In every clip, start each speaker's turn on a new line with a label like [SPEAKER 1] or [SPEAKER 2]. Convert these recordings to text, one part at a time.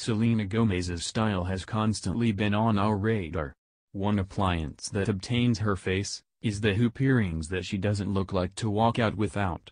[SPEAKER 1] Selena Gomez's style has constantly been on our radar. One appliance that obtains her face, is the hoop earrings that she doesn't look like to walk out without.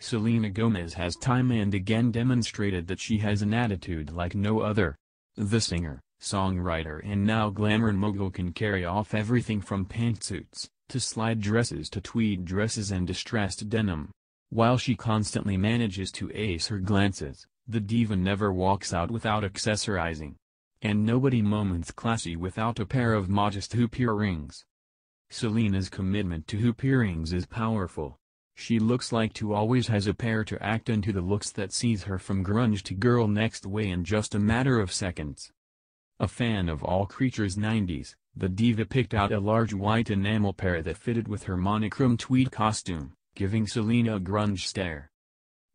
[SPEAKER 1] Selena Gomez has time and again demonstrated that she has an attitude like no other. The singer, songwriter and now glamour mogul can carry off everything from pantsuits, to slide dresses to tweed dresses and distressed denim. While she constantly manages to ace her glances, the diva never walks out without accessorizing. And nobody moments classy without a pair of modest hoop earrings. Selena's commitment to hoop earrings is powerful. She looks like to always has a pair to act into the looks that sees her from grunge to girl next way in just a matter of seconds. A fan of all creatures 90s, the diva picked out a large white enamel pair that fitted with her monochrome tweed costume, giving Selena a grunge stare.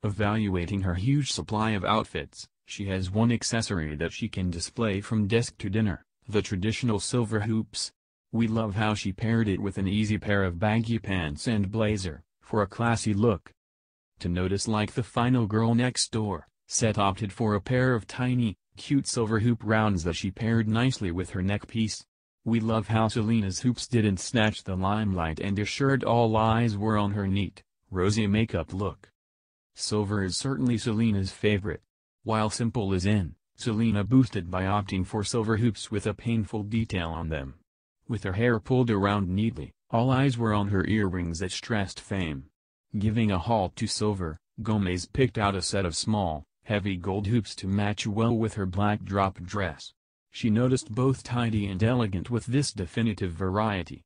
[SPEAKER 1] Evaluating her huge supply of outfits, she has one accessory that she can display from desk to dinner, the traditional silver hoops. We love how she paired it with an easy pair of baggy pants and blazer, for a classy look. To notice like the final girl next door, Set opted for a pair of tiny, cute silver hoop rounds that she paired nicely with her neckpiece. We love how Selena's hoops didn't snatch the limelight and assured all eyes were on her neat, rosy makeup look. Silver is certainly Selena's favorite. While simple is in, Selena boosted by opting for silver hoops with a painful detail on them. With her hair pulled around neatly, all eyes were on her earrings that stressed fame. Giving a halt to silver, Gomez picked out a set of small, heavy gold hoops to match well with her black drop dress. She noticed both tidy and elegant with this definitive variety.